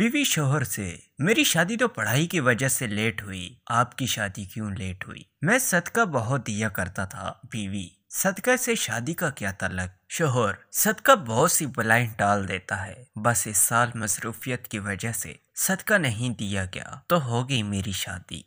बीवी शोहर से मेरी शादी तो पढ़ाई की वजह से लेट हुई आपकी शादी क्यों लेट हुई मैं सदका बहुत दिया करता था बीवी सदका से शादी का क्या तलक शोहर सदका बहुत सी बलाएं डाल देता है बस इस साल मसरूफियत की वजह से सदका नहीं दिया गया तो होगी मेरी शादी